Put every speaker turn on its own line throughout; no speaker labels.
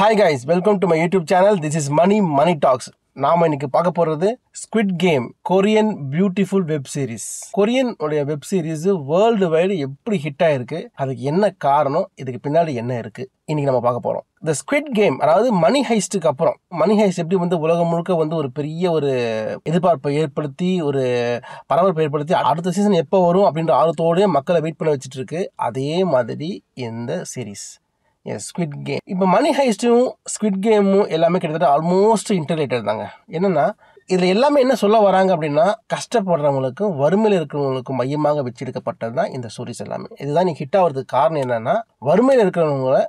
hi guys welcome to my YouTube channel this is Mani Mani talks நாம் இன்னைக்கு பார்க்க போகிறது squid game Korean beautiful web series Korean உடைய web series world wide எப்படி hit ஆயிருக்கு அதுக்கு என்ன காரணம் இதுக்கு பின்னாடி என்ன இருக்கு இன்னைக்கு நம்ம பார்க்க போகிறோம் இந்த ஸ்குவிட் கேம் அதாவது மணி ஹைஸ்ட்டுக்கு அப்புறம் மணி ஹைஸ்ட் எப்படி வந்து உலகம் முழுக்க வந்து ஒரு பெரிய ஒரு எதிர்பார்ப்பை ஏற்படுத்தி ஒரு பரபரப்பை ஏற்படுத்தி அடுத்த சீசன் எப்போ வரும் அப்படின்ற ஆர்வத்தோடய மக்களை வெயிட் பண்ண வச்சுட்டு இருக்கு அதே மாதிரி இந்த சீரீஸ் எஸ் ஸ்குவிட் கேம் இப்போ மணி ஹைஸ்ட்டும் ஸ்குவிட் கேமும் எல்லாமே கிட்டத்தட்ட ஆல்மோஸ்ட் இன்டர்லேட்டட் தாங்க என்னென்னா இதில் எல்லாமே என்ன சொல்ல வராங்க அப்படின்னா கஷ்டப்படுறவங்களுக்கும் வறுமையில் இருக்கிறவங்களுக்கும் மையமாக வச்சிருக்கப்பட்டது தான் இந்த ஸ்டோரிஸ் எல்லாமே இதுதான் நீ ஹிட் ஆகிறதுக்கு காரணம் என்னென்னா வறுமையில் இருக்கிறவங்களை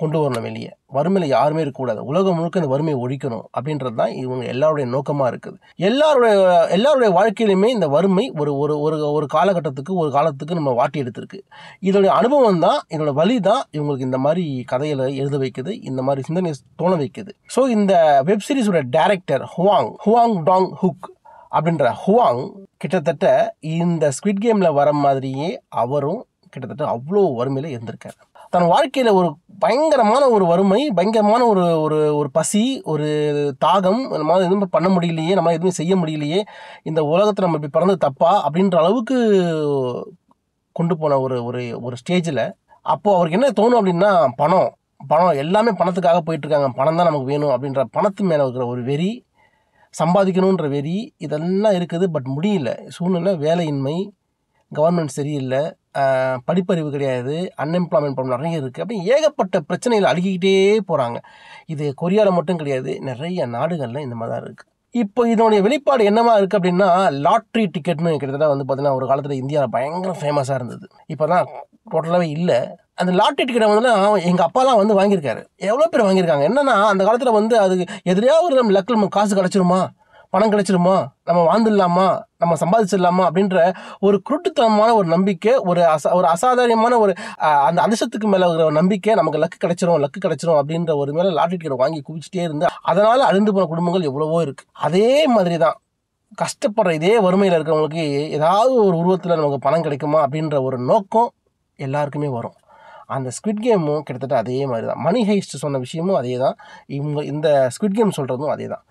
கொண்டு வரணும் வெளியே வறுமையில் யாருமே இருக்கக்கூடாது உலகம் முழுக்க இந்த வறுமையை ஒழிக்கணும் அப்படின்றது தான் இவங்க எல்லாருடைய நோக்கமாக இருக்குது எல்லாருடைய எல்லாருடைய வாழ்க்கையிலுமே இந்த வறுமை ஒரு ஒரு ஒரு ஒரு காலகட்டத்துக்கு ஒரு காலத்துக்கு நம்ம வாட்டி எடுத்திருக்கு இதோடைய அனுபவம் தான் இதோட வழி தான் இவங்களுக்கு இந்த மாதிரி கதையில் எழுத வைக்குது இந்த மாதிரி சிந்தனை தோண வைக்குது ஸோ இந்த வெப் சீரிஸோட director Hwang Hwang Dong Hyuk அப்படின்ற ஹுவாங் கிட்டத்தட்ட இந்த ஸ்குவிட் கேமில் வர மாதிரியே அவரும் கிட்டத்தட்ட அவ்வளோ வறுமையில் இருந்திருக்காரு தன் வாழ்க்கையில் ஒரு பயங்கரமான ஒரு வறுமை பயங்கரமான ஒரு ஒரு ஒரு பசி ஒரு தாகம் நம்ம எதுவும் பண்ண முடியலையே நம்மளால் எதுவுமே செய்ய முடியலையே இந்த உலகத்தில் நம்ம இப்படி பிறந்தது தப்பா அப்படின்ற அளவுக்கு கொண்டு போன ஒரு ஒரு ஒரு ஸ்டேஜில் அப்போது அவருக்கு என்ன தோணும் அப்படின்னா பணம் பணம் எல்லாமே பணத்துக்காக போயிட்டுருக்காங்க பணம் தான் நமக்கு வேணும் அப்படின்ற பணத்து மேலே இருக்கிற ஒரு வெறி சம்பாதிக்கணுன்ற வெறி இதெல்லாம் இருக்குது பட் முடியல சூழ்நிலை வேலையின்மை கவர்மெண்ட் சரியில்லை படிப்பறிவு கிடையாது அன்எம்ப்ளாய்மெண்ட் ப்ராப்ளம் நிறைய இருக்குது அப்படின்னு ஏகப்பட்ட பிரச்சனைகள் அழுகிக்கிட்டே போகிறாங்க இது கொரியாவில் மட்டும் கிடையாது நிறைய நாடுகளில் இந்த மாதிரி தான் இருக்குது இப்போ இதனுடைய வெளிப்பாடு என்னமா இருக்குது அப்படின்னா லாட்ரி டிக்கெட்னு கிட்டத்தட்ட வந்து பார்த்திங்கன்னா ஒரு காலத்தில் இந்தியாவில் பயங்கர ஃபேமஸாக இருந்தது இப்போ தான் டோட்டலாகவே இல்லை அந்த லாட்ரி டிக்கெட்டை வந்து எங்கள் அப்பாலாம் வந்து வாங்கியிருக்காரு எவ்வளோ பேர் வாங்கியிருக்காங்க என்னென்னா அந்த காலத்தில் வந்து அது எதிரையாக ஒரு நம்ம லக்கில் காசு கிடச்சிருமா பணம் கிடச்சிருமா நம்ம வாழ்ந்துடலாமா நம்ம சம்பாதிச்சிடலாமா அப்படின்ற ஒரு குருட்டுத்தனமான ஒரு நம்பிக்கை ஒரு அசா ஒரு அசாதாரியமான ஒரு அந்த அதிர்ஷ்டத்துக்கு மேலே ஒரு நம்பிக்கை நமக்கு லக்கு கிடைச்சிரும் லக்கு கிடைச்சிரும் அப்படின்ற ஒரு மேலே லாட்டரி டிக்கெட் வாங்கி குவிச்சிட்டே இருந்து அதனால் அழிந்து போன குடும்பங்கள் எவ்வளவோ இருக்குது அதே மாதிரி தான் கஷ்டப்படுற இதே வறுமையில் இருக்கிறவங்களுக்கு ஏதாவது ஒரு உருவத்தில் நமக்கு பணம் கிடைக்குமா அப்படின்ற ஒரு நோக்கம் எல்லாருக்குமே வரும் அந்த ஸ்குவிட் கேமும் கிட்டத்தட்ட அதே மாதிரி தான் மணி ஹைஸ்ட் சொன்ன விஷயமும் அதே தான் இவங்க இந்த ஸ்குவிட் கேம் சொல்கிறதும் அதே தான்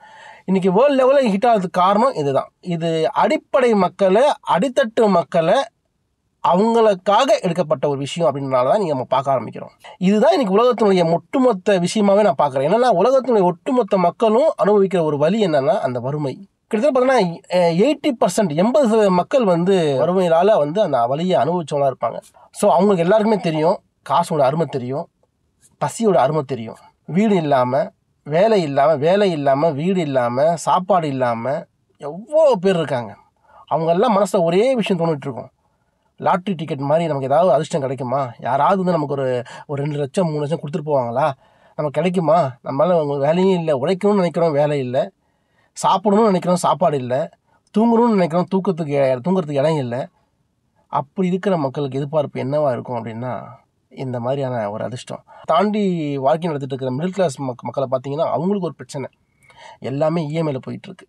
இன்றைக்கி வேர்ல்டு லெவலில் ஹிட் ஆகிறதுக்கு காரணம் இதுதான் இது அடிப்படை மக்களை அடித்தட்டு மக்களை அவங்களுக்காக எடுக்கப்பட்ட ஒரு விஷயம் அப்படின்றனால தான் நீங்கள் நம்ம பார்க்க ஆரம்பிக்கிறோம் இதுதான் இன்றைக்கி உலகத்தினுடைய ஒட்டுமொத்த விஷயமாகவே நான் பார்க்குறேன் என்னென்னா உலகத்தினுடைய ஒட்டுமொத்த மக்களும் அனுபவிக்கிற ஒரு வழி என்னென்னா அந்த வறுமை கிட்டத்தட்ட பார்த்தீங்கன்னா எயிட்டி பர்சன்ட் எண்பது சதவீத மக்கள் வந்து வறுமையினால் வந்து அந்த வழியை அனுபவிச்சவங்களாக இருப்பாங்க ஸோ அவங்களுக்கு எல்லாருக்குமே தெரியும் காசோட அருமை தெரியும் பசியோட அருமை தெரியும் வீடு இல்லாமல் வேலை இல்லாமல் வேலை இல்லாமல் வீடு இல்லாமல் சாப்பாடு இல்லாமல் எவ்வளோ பேர் இருக்காங்க அவங்கெல்லாம் மனசில் ஒரே விஷயம் தோணிட்டுருக்கோம் லாட்ரி டிக்கெட் மாதிரி நமக்கு ஏதாவது அதிர்ஷ்டம் கிடைக்குமா யாராவது வந்து நமக்கு ஒரு ஒரு ரெண்டு லட்சம் மூணு லட்சம் கொடுத்துட்டு போவாங்களா நமக்கு கிடைக்குமா நம்மளால் அவங்க வேலையும் இல்லை உழைக்கணும்னு நினைக்கிறோம் வேலை இல்லை சாப்பிடணும்னு நினைக்கிறோம் சாப்பாடு இல்லை தூங்கணும்னு நினைக்கிறோம் தூக்கத்துக்கு தூங்குறதுக்கு இடம் இல்லை அப்படி இருக்கிற மக்களுக்கு எதிர்பார்ப்பு என்னவாக இருக்கும் அப்படின்னா இந்த மாதிரியான ஒரு அதிர்ஷ்டம் தாண்டி வாழ்க்கை நடத்திட்டு இருக்கிற மிடில் கிளாஸ் மக் மக்களை பார்த்திங்கன்னா அவங்களுக்கு ஒரு பிரச்சனை எல்லாமே இஎம்ஐயில் e போயிட்டுருக்கு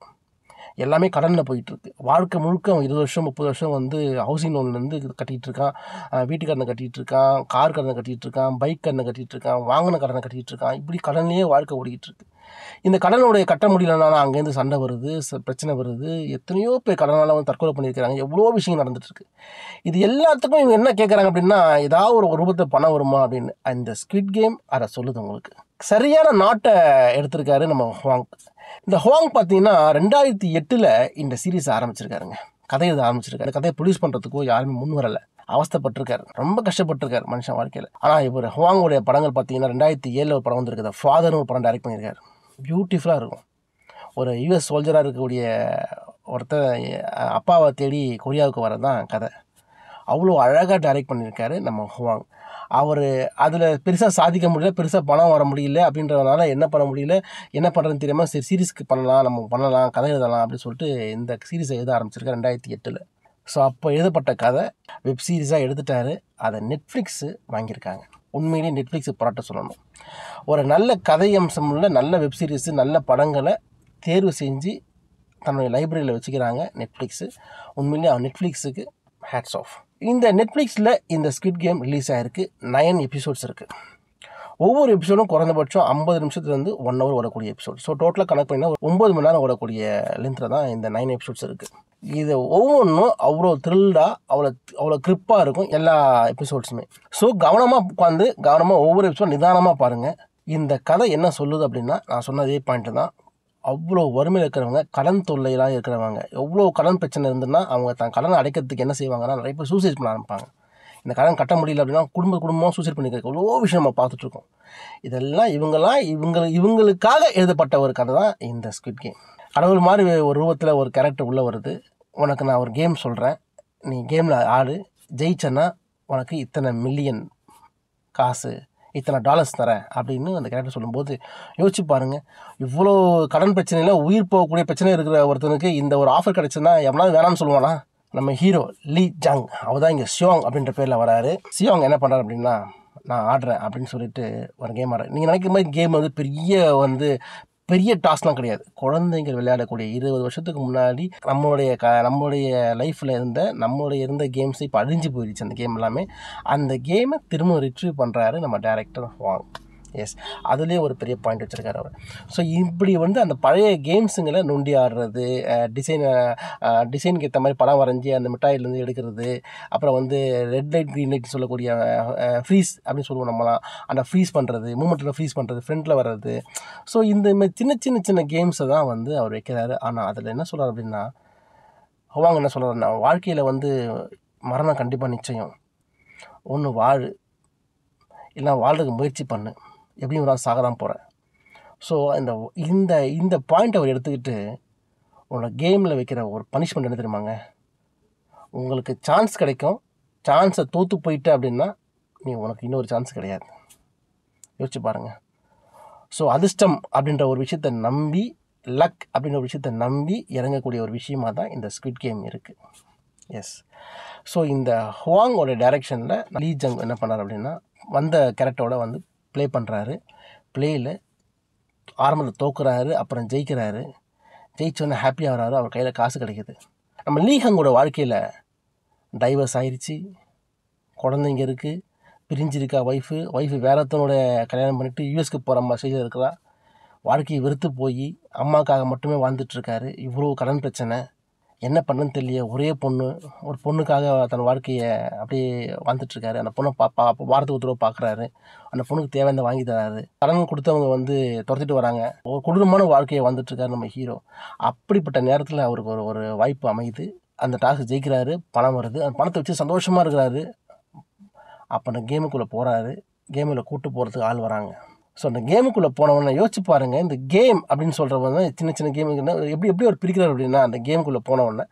எல்லாமே கடனில் போயிட்டுருக்கு வாழ்க்கை முழுக்க அவன் இருபது வருஷம் முப்பது வருஷம் வந்து ஹவுசிங் லோன்லேருந்து கட்டிகிட்டு இருக்கான் வீட்டு கடனை கட்டிகிட்டு இருக்கான் கார் கடனை கட்டிகிட்டு இருக்கான் பைக் கடனை கட்டிகிட்டு இருக்கான் வாங்கின கடனை கட்டிகிட்டு இருக்கான் இப்படி கடன்லேயே வாழ்க்கை ஓடிக்கிட்டு இருக்கு இந்த கடனுடைய கட்ட முடியலனாலும் அங்கேருந்து சண்டை வருது பிரச்சனை வருது எத்தனையோ பேர் கடனால் வந்து தற்கொலை பண்ணியிருக்கிறாங்க எவ்வளோ விஷயம் நடந்துகிட்ருக்கு இது எல்லாத்துக்கும் இவங்க என்ன கேட்குறாங்க அப்படின்னா ஏதாவது ஒரு ரூபத்தை பணம் வருமா அப்படின்னு அந்த ஸ்கிட் கேம் அதை சொல்லுது உங்களுக்கு சரியான நாட்டை எடுத்திருக்காரு நம்ம ஹுவாங் இந்த ஹுவாங் பார்த்தீங்கன்னா ரெண்டாயிரத்தி எட்டில் இந்த சீரீஸ் ஆரம்பிச்சிருக்காருங்க கதை இதை ஆரம்பிச்சிருக்காரு கதையை ப்ரொடியூஸ் பண்ணுறதுக்கோ யாருமே முன் வரலை அவஸ்தப்பட்டிருக்காரு ரொம்ப கஷ்டப்பட்டிருக்காரு மனுஷன் வாழ்க்கையில் ஆனால் இவர் ஹுவாங்குடைய படங்கள் பார்த்தீங்கன்னா ரெண்டாயிரத்தி ஏழில் ஒரு படம் வந்திருக்கு ஃபாதர்னு ஒரு படம் டைரக்ட் பண்ணியிருக்காரு பியூட்டிஃபுல்லாக இருக்கும் ஒரு யூஎஸ் சோல்ஜராக இருக்கக்கூடிய ஒருத்தர் அப்பாவை தேடி கொரியாவுக்கு வர தான் கதை அவ்வளோ அழகாக டைரக்ட் பண்ணியிருக்காரு நம்ம ஹுவாங் அவர் அதில் பெருசாக சாதிக்க முடியல பெருசாக பணம் வர முடியல அப்படின்றதுனால என்ன பண்ண முடியல என்ன பண்ணுறதுன்னு தெரியாமல் சரி சீரீஸ்க்கு பண்ணலாம் நம்ம பண்ணலாம் கதை எழுதலாம் அப்படின்னு சொல்லிட்டு இந்த சீரீஸை எழுத ஆரம்பிச்சிருக்க ரெண்டாயிரத்தி எட்டில் ஸோ அப்போ எழுதப்பட்ட கதை வெப் சீரீஸாக எடுத்துட்டாரு அதை நெட்ஃப்ளிக்ஸு வாங்கியிருக்காங்க உண்மையிலே நெட்ஃப்ளிக்ஸுக்கு பாராட்ட சொல்லணும் ஒரு நல்ல கதை அம்சம் உள்ள நல்ல வெப்சீரிஸு நல்ல படங்களை தேர்வு செஞ்சு தன்னுடைய லைப்ரரியில் வச்சுக்கிறாங்க நெட்ஃப்ளிக்ஸு உண்மையிலே நெட்ஃப்ளிக்ஸுக்கு ஹேட்ஸ் ஆஃப் இந்த நெட்ஃப்ளிக்ஸில் இந்த ஸ்கிட் கேம் ரிலீஸ் ஆகிருக்கு நயன் எபிசோட்ஸ் இருக்குது ஒவ்வொரு எபிசோடும் குறைந்தபட்சம் ஐம்பது நிமிஷத்துலேருந்து ஒன் ஹவர் ஓடக்கூடிய எபிசோட் ஸோ டோட்டலாக கனெக்ட் ஒரு ஒம்பது மணி நேரம் ஓடக்கூடிய லென்த்தில் தான் இந்த நைன் எபிசோட்ஸ் இருக்குது இது ஒவ்வொன்றும் அவ்வளோ த்ரில்டாக அவ்வளோ அவ்வளோ கிரிப்பாக இருக்கும் எல்லா எபிசோட்ஸுமே ஸோ கவனமாக உட்காந்து கவனமாக ஒவ்வொரு எபிசோட் நிதானமாக பாருங்கள் இந்த கதை என்ன சொல்லுது அப்படின்னா நான் சொன்னதே பாயிண்ட்டு தான் அவ்வளோ வறுமையில் இருக்கிறவங்க கடன் தொல்லையெல்லாம் இருக்கிறவங்க எவ்வளோ கடன் பிரச்சனை இருந்ததுன்னா அவங்க தன் கடன் அடைக்கிறதுக்கு என்ன செய்வாங்கன்னா நிறைய பேர் சூசைட் பண்ண ஆரம்பிப்பாங்க இந்த கடன் கட்ட முடியல அப்படின்னா குடும்ப குடும்பமாக சூசைட் பண்ணிக்க எவ்வளோ விஷயம் நம்ம பார்த்துட்ருக்கோம் இதெல்லாம் இவங்கெல்லாம் இவங்க இவங்களுக்காக எழுதப்பட்ட ஒரு கதை தான் இந்த ஸ்குவிட் கேம் கடவுள் மாதிரி ஒரு ரூபத்தில் ஒரு கேரக்டர் உள்ளே வருது உனக்கு நான் ஒரு கேம் சொல்கிறேன் நீ கேமில் ஆடு ஜெயிச்சேன்னா உனக்கு இத்தனை மில்லியன் காசு இத்தனை டாலர்ஸ் தரேன் அப்படின்னு அந்த கேரக்டர் சொல்லும்போது யோசிச்சு பாருங்கள் இவ்வளோ கடன் பிரச்சனையில் உயிர் போகக்கூடிய பிரச்சனை இருக்கிற ஒருத்தனுக்கு இந்த ஒரு ஆஃபர் கிடச்சுன்னா எவ்வளோ வேணாம்னு சொல்லுவானா நம்ம ஹீரோ லீ ஜாங் அவர் தான் இங்கே சியோங் அப்படின்ற பேரில் வராரு சியோங் என்ன பண்ணுறாரு அப்படின்னா நான் ஆடுறேன் அப்படின்னு சொல்லிட்டு ஒரு கேம் ஆடுறேன் நீங்கள் நினைக்கிற மாதிரி கேம் வந்து பெரிய வந்து பெரிய டாஸ்க்லாம் கிடையாது குழந்தைங்க விளையாடக்கூடிய இருபது வருஷத்துக்கு முன்னாடி நம்மளுடைய க நம்மளுடைய லைஃப்பில் இருந்த நம்மளுடைய இருந்த கேம்ஸ் இப்போ அழிஞ்சு போயிடுச்சு அந்த கேம் எல்லாமே அந்த கேமை திரும்ப ரிட்ரீவ் பண்ணுறாரு நம்ம டேரக்டர் வாங்க எஸ் அதுலேயே ஒரு பெரிய பாயிண்ட் வச்சுருக்காரு அவர் ஸோ இப்படி வந்து அந்த பழைய கேம்ஸுங்களை நொண்டி ஆடுறது டிசைன் டிசைனுக்கு ஏற்ற மாதிரி படம் வரைஞ்சி அந்த மிட்டாயிலேருந்து எடுக்கிறது அப்புறம் வந்து ரெட் லைட் க்ரீன் லைட் சொல்லக்கூடிய ஃப்ரீஸ் அப்படின்னு சொல்லுவோம் நம்மலாம் அந்த ஃப்ரீஸ் பண்ணுறது மூமெண்ட்டில் ஃப்ரீஸ் பண்ணுறது ஃப்ரண்டில் வர்றது ஸோ இந்த சின்ன சின்ன சின்ன கேம்ஸை தான் வந்து அவர் வைக்கிறாரு ஆனால் அதில் என்ன சொல்கிறார் அப்படின்னா அவங்க என்ன சொல்கிறாருன்னா வாழ்க்கையில் வந்து மரணம் கண்டிப்பாக நிச்சயம் ஒன்று வாழ் இல்லை வாழ்றதுக்கு முயற்சி பண்ணு எப்படியும் ஒரு நாள் சாக தான் போகிறேன் ஸோ இந்த இந்த இந்த பாயிண்ட் அவர் எடுத்துக்கிட்டு உன்னோட கேமில் வைக்கிற ஒரு பனிஷ்மெண்ட் என்ன தெரியுமாங்க உங்களுக்கு சான்ஸ் கிடைக்கும் சான்ஸை தோற்று போயிட்ட அப்படின்னா நீ உனக்கு இன்னொரு சான்ஸ் கிடையாது யோசிச்சு பாருங்கள் ஸோ அதிர்ஷ்டம் அப்படின்ற ஒரு விஷயத்தை நம்பி லக் அப்படின்ற ஒரு விஷயத்தை நம்பி இறங்கக்கூடிய ஒரு விஷயமாக தான் இந்த ஸ்குவிட் கேம் இருக்குது எஸ் ஸோ இந்த ஹுவாங்கோட டைரெக்ஷனில் லீ ஜங் என்ன பண்ணார் அப்படின்னா வந்த கேரக்டரோட வந்து ப்ளே பண்ணுறாரு ப்ளேயில் ஆரம்பத்தில் தோக்குறாரு அப்புறம் ஜெயிக்கிறாரு ஜெயிச்சோன்னே ஹாப்பியாக வராரு அவர் கையில் காசு கிடைக்கிது நம்ம லீஹங்கோட வாழ்க்கையில் டைவர்ஸ் ஆயிடுச்சு குழந்தைங்க இருக்குது பிரிஞ்சிருக்கா ஒய்ஃபு ஒய்ஃபு வேறத்தனோட கல்யாணம் பண்ணிவிட்டு யூஎஸ்க்கு போகிற அம்மா ஸ்டேஜில் இருக்கிறா வாழ்க்கையை வெறுத்து போய் அம்மாவுக்காக மட்டுமே வாழ்ந்துட்டுருக்காரு இவ்வளோ கடன் பிரச்சனை என்ன பண்ணுன்னு தெரியல ஒரே பொண்ணு ஒரு பொண்ணுக்காக தன் வாழ்க்கையை அப்படியே வந்துட்டுருக்காரு அந்த பொண்ணை பா பா வாரத்துக்கு ஒரு தடவை பார்க்குறாரு அந்த பொண்ணுக்கு தேவையான வாங்கி தராரு கடன் கொடுத்தவங்க வந்து துரத்திட்டு வராங்க ஒரு கொடூரமான வாழ்க்கையை வந்துட்டுருக்காரு நம்ம ஹீரோ அப்படிப்பட்ட நேரத்தில் அவருக்கு ஒரு ஒரு வாய்ப்பு அமையுது அந்த டாஸ்க் ஜெயிக்கிறாரு பணம் வருது அந்த பணத்தை வச்சு சந்தோஷமாக இருக்கிறாரு அப்போ அந்த கேமுக்குள்ளே போகிறாரு கேமில் கூப்பிட்டு போகிறதுக்கு ஆள் வராங்க ஸோ அந்த கேமுக்குள்ளே போனவொன்னே யோசிச்சு பாருங்கள் இந்த கேம் அப்படின்னு சொல்கிறவங்க தான் சின்ன சின்ன என்ன எப்படி எப்படி ஒரு பிரிக்கிறார் அப்படின்னா அந்த கேமுக்குள்ளே போனவொன்னே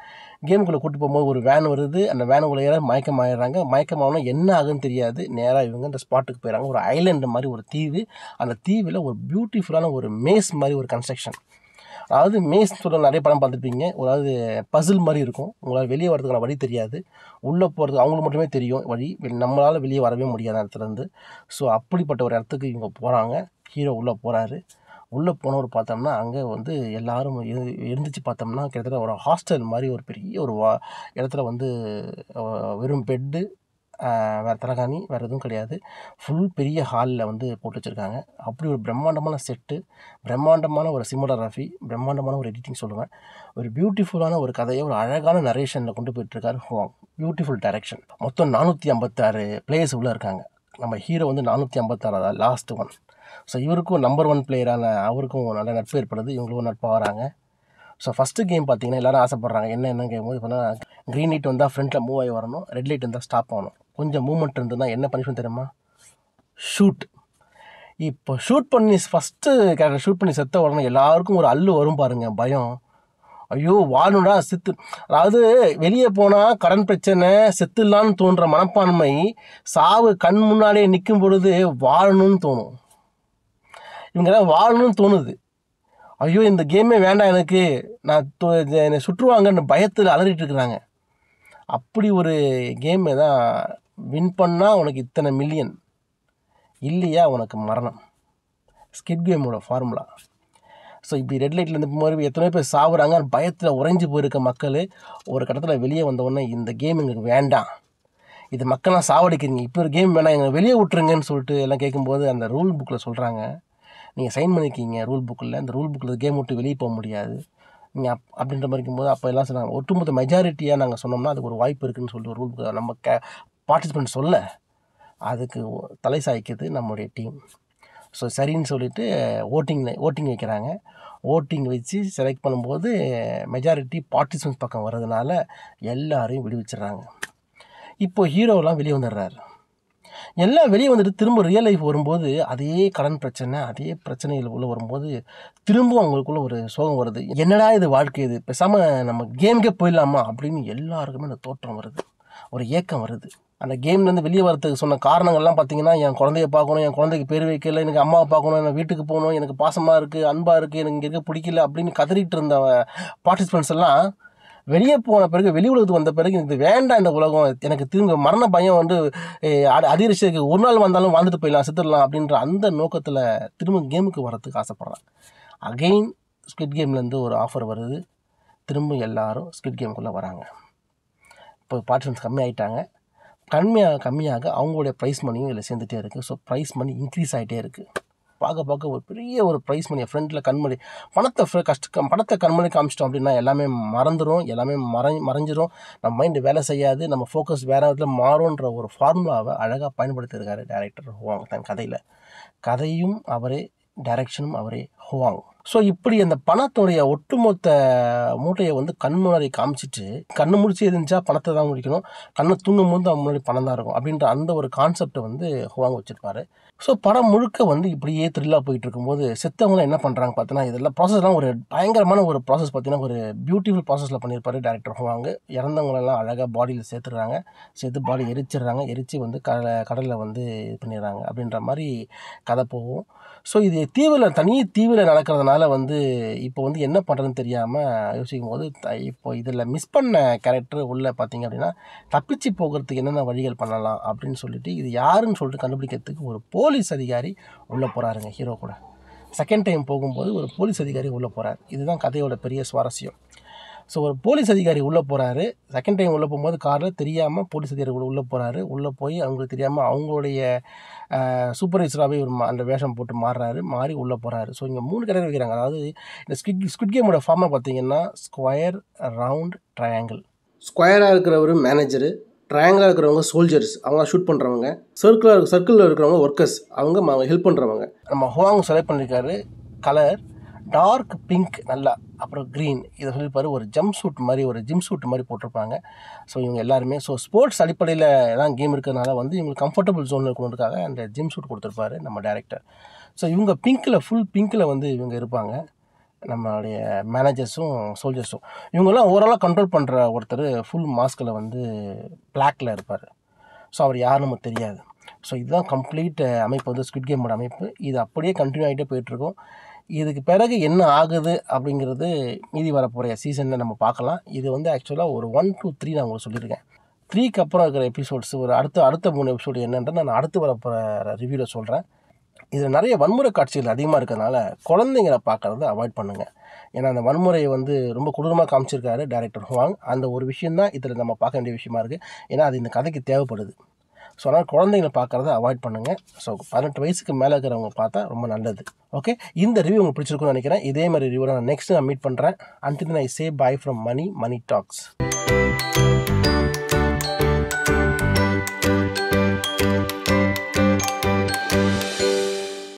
கேமுக்குள்ளே கூட்டி போகும்போது ஒரு வேன் வருது அந்த வேனுக்குள்ளே ஏற மயக்கம் ஆயிடுறாங்க ஆகணும் என்ன ஆகுன்னு தெரியாது நேராக இவங்க அந்த ஸ்பாட்டுக்கு போயிடறாங்க ஒரு ஐலண்டு மாதிரி ஒரு தீவு அந்த தீவில் ஒரு பியூட்டிஃபுல்லான ஒரு மேஸ் மாதிரி ஒரு கன்ஸ்ட்ரக்ஷன் அதாவது மேஸ் சொல்கிற நிறைய படம் பார்த்துருப்பீங்க அதாவது பசில் மாதிரி இருக்கும் உங்களால் வெளியே வரதுக்கான வழி தெரியாது உள்ளே போகிறது அவங்களுக்கு மட்டுமே தெரியும் வழி நம்மளால் வெளியே வரவே முடியாத இடத்துலேருந்து ஸோ அப்படிப்பட்ட ஒரு இடத்துக்கு இவங்க போகிறாங்க ஹீரோ உள்ளே போகிறாரு உள்ளே போனவர் பார்த்தோம்னா அங்கே வந்து எல்லோரும் இருந்துச்சு பார்த்தோம்னா கிட்டத்தட்ட ஒரு ஹாஸ்டல் மாதிரி ஒரு பெரிய ஒரு வா இடத்துல வந்து வெறும் பெட்டு வேறு தலைகாணி வேறு எதுவும் கிடையாது ஃபுல் பெரிய ஹாலில் வந்து போட்டு வச்சுருக்காங்க அப்படி ஒரு பிரம்மாண்டமான செட்டு பிரம்மாண்டமான ஒரு சிமோடோகிராஃபி பிரம்மாண்டமான ஒரு எடிட்டிங் சொல்லுவேன் ஒரு பியூட்டிஃபுல்லான ஒரு கதையை ஒரு அழகான நரேஷனில் கொண்டு போயிட்டுருக்காரு ஹோம் பியூட்டிஃபுல் டைரக்ஷன் மொத்தம் நானூற்றி ஐம்பத்தாறு பிளேயர்ஸ் உள்ளே இருக்காங்க நம்ம ஹீரோ வந்து நானூற்றி ஐம்பத்தாறு லாஸ்ட் ஒன் ஸோ இவருக்கும் நம்பர் ஒன் பிளேயரான அவருக்கும் நல்ல நட்பு ஏற்படுது இவங்களும் நட்பாக வராங்க ஸோ ஃபஸ்ட்டு கேம் பார்த்தீங்கன்னா எல்லோரும் ஆசைப்பட்றாங்க என்ன என்ன கேம் போது இப்போ க்ரீன் லைட் வந்தால் ஃப்ரண்ட்டில் மூவ் ஆகி வரணும் ரெட் லைட் வந்தால் ஸ்டாப் ஆகணும் கொஞ்சம் மூவ்மெண்ட் இருந்தால் என்ன பனிஷ்மெண்ட் தெரியுமா ஷூட் இப்போ ஷூட் பண்ணி ஃபஸ்ட்டு கேரக்டர் ஷூட் பண்ணி செத்த உடனே எல்லாருக்கும் ஒரு அல்லு வரும் பாருங்கள் பயம் ஐயோ வாணுடா செத்து அதாவது வெளியே போனால் கடன் பிரச்சனை செத்துலான்னு தோன்ற மனப்பான்மை சாவு கண் முன்னாலே நிற்கும் பொழுது வாழணும்னு தோணும் இவங்கெல்லாம் வாழணும்னு தோணுது ஐயோ இந்த கேமே வேண்டாம் எனக்கு நான் என்னை சுற்றுவாங்கன்னு பயத்தில் அலறிட்டு இருக்கிறாங்க அப்படி ஒரு கேமை தான் வின் பண்ணால் உனக்கு இத்தனை மில்லியன் இல்லையா உனக்கு மரணம் ஸ்கிட் கேமோட ஃபார்முலா ஸோ இப்படி ரெட் லைட்டில் இருந்து மாதிரி எத்தனை பேர் சாவுறாங்கன்னு பயத்தில் உறைஞ்சி போயிருக்க மக்கள் ஒரு கட்டத்தில் வெளியே வந்தவுடனே இந்த கேம் எங்களுக்கு வேண்டாம் இது மக்கள்லாம் சாவடிக்கிறீங்க இப்போ ஒரு கேம் வேணாம் எங்களை வெளியே விட்டுருங்கன்னு சொல்லிட்டு எல்லாம் கேட்கும்போது அந்த ரூல் புக்கில் சொல்கிறாங்க நீங்கள் சைன் பண்ணியிருக்கீங்க ரூல் புக்கில் அந்த ரூல் புக்கில் கேம் விட்டு வெளியே போக முடியாது நீங்கள் அப் அப்படின்ற மாதிரி இருக்கும்போது அப்போ எல்லாம் சொன்னாங்க ஒட்டுமொத்த மெஜாரிட்டியாக நாங்கள் சொன்னோம்னா அதுக்கு ஒரு வாய்ப்பு இருக்குதுன்னு சொல்லிட்டு ரூல் புக் நம்ம கே பார்ட்டிசிபெண்ட் சொல்ல அதுக்கு தலை சாய்க்கிறது நம்முடைய டீம் ஸோ சரின்னு சொல்லிவிட்டு ஓட்டிங் ஓட்டிங் வைக்கிறாங்க ஓட்டிங் வச்சு செலக்ட் பண்ணும்போது மெஜாரிட்டி பார்ட்டிசிபென்ட்ஸ் பக்கம் வர்றதுனால எல்லாரையும் விடுவிச்சிடுறாங்க இப்போது ஹீரோலாம் வெளியே வந்துடுறாரு எல்லாம் வெளியே வந்துட்டு திரும்ப ரியல் லைஃப் வரும்போது அதே கடன் பிரச்சனை அதே பிரச்சனைகள் உள்ள வரும்போது திரும்பவும் அவங்களுக்குள்ள ஒரு சோகம் வருது என்னடா இது வாழ்க்கை இது பேசாமல் நம்ம கேமுக்கே போயிடலாமா அப்படின்னு எல்லாருக்குமே அந்த தோற்றம் வருது ஒரு ஏக்கம் வருது அந்த கேம்லேருந்து வெளியே வரதுக்கு சொன்ன காரணங்கள்லாம் பார்த்தீங்கன்னா என் குழந்தைய பார்க்கணும் என் குழந்தைக்கு பேர் வைக்கல எனக்கு அம்மாவை பார்க்கணும் என் வீட்டுக்கு போகணும் எனக்கு பாசமாக இருக்குது அன்பாக இருக்குது எனக்கு இங்கே இருக்க பிடிக்கல அப்படின்னு கதறிட்டு இருந்த பார்ட்டிசிபெண்ட்ஸ் எல்லாம் வெளியே போன பிறகு வெளி உலகத்துக்கு வந்த பிறகு இது வேண்டாம் இந்த உலகம் எனக்கு திரும்ப மரண பயம் வந்து அதிகரிச்சதுக்கு ஒரு நாள் வந்தாலும் வாழ்ந்துட்டு போயிடலாம் செத்துடலாம் அப்படின்ற அந்த நோக்கத்தில் திரும்ப கேமுக்கு வரத்துக்கு ஆசைப்பட்றேன் அகெயின் ஸ்கிட் கேம்லேருந்து ஒரு ஆஃபர் வருது திரும்ப எல்லாரும் ஸ்கிட் கேமுக்குள்ளே வராங்க இப்போ பார்ட்டிசன்ஸ் ஆகிட்டாங்க கம்மியாக கம்மியாக அவங்களுடைய ப்ரைஸ் மணியும் இதில் சேர்ந்துகிட்டே இருக்குது ஸோ ப்ரைஸ் மணி இன்க்ரீஸ் ஆகிட்டே இருக்குது பார்க்க பார்க்க ஒரு பெரிய ஒரு ப்ரைஸ் மணி ஃப்ரெண்டில் கண்மணி பணத்தை கஷ்ட பணத்தை கண்மணி காமிச்சிட்டோம் அப்படின்னா எல்லாமே மறந்துடும் எல்லாமே மற மறைஞ்சிரும் நம்ம மைண்டு வேலை செய்யாது நம்ம ஃபோக்கஸ் வேறு இடத்துல மாறும்ன்ற ஒரு ஃபார்முலாவை அழகாக பயன்படுத்தியிருக்காரு டேரக்டர் ஹுவாங் தன் கதையில் கதையும் அவரே டைரக்ஷனும் அவரே ஹுவாங் ஸோ இப்படி அந்த பணத்துடைய ஒட்டுமொத்த மூட்டையை வந்து கண் முன்னாடி காமிச்சிட்டு கண்ணு முடிச்சு இருந்துச்சா பணத்தை தான் முடிக்கணும் கண்ணை தூங்கும் போது அவன் முன்னாடி பணம் தான் இருக்கும் அப்படின்ற அந்த ஒரு கான்செப்டை வந்து ஹுவாங்க வச்சுருப்பாரு ஸோ படம் முழுக்க வந்து இப்படியே த்ரில்லாக போயிட்டு இருக்கும்போது செத்தவங்களாம் என்ன பண்ணுறாங்க பார்த்தீங்கன்னா இதெல்லாம் ப்ராசஸ்லாம் ஒரு பயங்கரமான ஒரு ப்ராசஸ் பார்த்தீங்கன்னா ஒரு பியூட்டிஃபுல் ப்ராசஸில் பண்ணியிருப்பாரு டேரக்டர் வாங்க இறந்தவங்களெல்லாம் அழகாக பாடியில் சேர்த்துடுறாங்க சேர்த்து பாடி எரிச்சிடுறாங்க எரித்து வந்து கடலை கடலில் வந்து இது பண்ணிடுறாங்க அப்படின்ற மாதிரி கதை போகும் ஸோ இது தீவில் தனி தீவில் நடக்கிறதுனால வந்து இப்போ வந்து என்ன பண்ணுறதுன்னு தெரியாமல் யோசிக்கும் போது இப்போ இதில் மிஸ் பண்ண கேரக்டர் உள்ளே பார்த்தீங்க அப்படின்னா தப்பிச்சு போகிறதுக்கு என்னென்ன வழிகள் பண்ணலாம் அப்படின்னு சொல்லிட்டு இது யாருன்னு சொல்லிட்டு கண்டுபிடிக்கிறதுக்கு ஒரு போ போலீஸ் அதிகாரி உள்ளே போகிறாருங்க ஹீரோ கூட செகண்ட் டைம் போகும்போது ஒரு போலீஸ் அதிகாரி உள்ளே போகிறார் இதுதான் கதையோட பெரிய சுவாரஸ்யம் ஸோ ஒரு போலீஸ் அதிகாரி உள்ளே போகிறாரு செகண்ட் டைம் உள்ளே போகும்போது காரில் தெரியாமல் போலீஸ் அதிகாரி கூட உள்ளே போகிறாரு உள்ளே போய் அவங்களுக்கு தெரியாமல் அவங்களுடைய சூப்பர்வைசராகவே ஒரு அந்த வேஷம் போட்டு மாறுறாரு மாறி உள்ளே போகிறாரு ஸோ இங்கே மூணு கடைகள் வைக்கிறாங்க அதாவது இந்த ஸ்கிட் ஸ்குவிட் கேமோட ஃபார்மாக பார்த்தீங்கன்னா ஸ்கொயர் ரவுண்ட் ட்ரையாங்கிள் ஸ்கொயராக ஒரு மேனேஜரு ட்ரையாங்கிளாக இருக்கிறவங்க சோல்ஜர்ஸ் அவங்க ஷூட் பண்ணுறவங்க சர்க்கிளாக சர்க்கிளில் இருக்கிறவங்க ஒர்க்கர்ஸ் அவங்க அவங்க ஹெல்ப் பண்ணுறவங்க நம்ம ஹோங் செலக்ட் பண்ணியிருக்காரு கலர் டார்க் பிங்க் நல்லா அப்புறம் க்ரீன் இதை சொல்லிப்பார் ஒரு ஜம்ப் சூட் மாதிரி ஒரு ஜிம் சூட் மாதிரி போட்டிருப்பாங்க ஸோ இவங்க எல்லாருமே ஸோ ஸ்போர்ட்ஸ் அடிப்படையில் தான் கேம் இருக்கிறதுனால வந்து இவங்களுக்கு கம்ஃபர்டபுள் ஜோனில் இருக்கணுன்றதுக்காக அந்த ஜிம் சூட் கொடுத்துருப்பாரு நம்ம டேரக்டர் ஸோ இவங்க பிங்க்கில் ஃபுல் பிங்க்கில் வந்து இவங்க இருப்பாங்க நம்மளுடைய மேனேஜர்ஸும் சோல்ஜர்ஸும் இவங்கெல்லாம் ஓவராலாக கண்ட்ரோல் பண்ணுற ஒருத்தர் ஃபுல் மாஸ்கில் வந்து பிளாக்கில் இருப்பார் ஸோ அவர் யார் நமக்கு தெரியாது ஸோ இதுதான் கம்ப்ளீட் அமைப்பு வந்து ஸ்கிட் கேமோட அமைப்பு இது அப்படியே கண்டினியூ ஆகிட்டே போயிட்டுருக்கோம் இதுக்கு பிறகு என்ன ஆகுது அப்படிங்கிறது மீதி வரப்போகிற சீசனில் நம்ம பார்க்கலாம் இது வந்து ஆக்சுவலாக ஒரு ஒன் டூ த்ரீ நான் உங்களுக்கு சொல்லியிருக்கேன் த்ரீக்கு அப்புறம் இருக்கிற எபிசோட்ஸ் ஒரு அடுத்த அடுத்த மூணு எபிசோடு என்னன்றதை நான் அடுத்து வரப்போகிற ரிவ்யூவில் சொல்கிறேன் இதில் நிறைய வன்முறை காட்சிகள் அதிகமாக இருக்கிறதுனால குழந்தைங்கள பார்க்குறத அவாய்ட் பண்ணுங்கள் ஏன்னா அந்த வன்முறையை வந்து ரொம்ப கொடூரமாக காமிச்சிருக்காரு டேரக்டர் ஹுவாங் அந்த ஒரு விஷயந்தான் இதில் நம்ம பார்க்க வேண்டிய விஷயமா இருக்குது ஏன்னா அது இந்த கதைக்கு தேவைப்படுது ஸோ அதனால் குழந்தைங்கள பார்க்குறத அவாய்ட் பண்ணுங்கள் ஸோ பதினெட்டு வயசுக்கு மேலே இருக்கிறவங்க பார்த்தா ரொம்ப நல்லது ஓகே இந்த ரிவ்யூ உங்களுக்கு பிடிச்சிருக்குன்னு நினைக்கிறேன் இதே மாதிரி ரிவ்யூ நான் நெக்ஸ்ட் நான் மீட் பண்ணுறேன் until I say bye from Mani Mani tax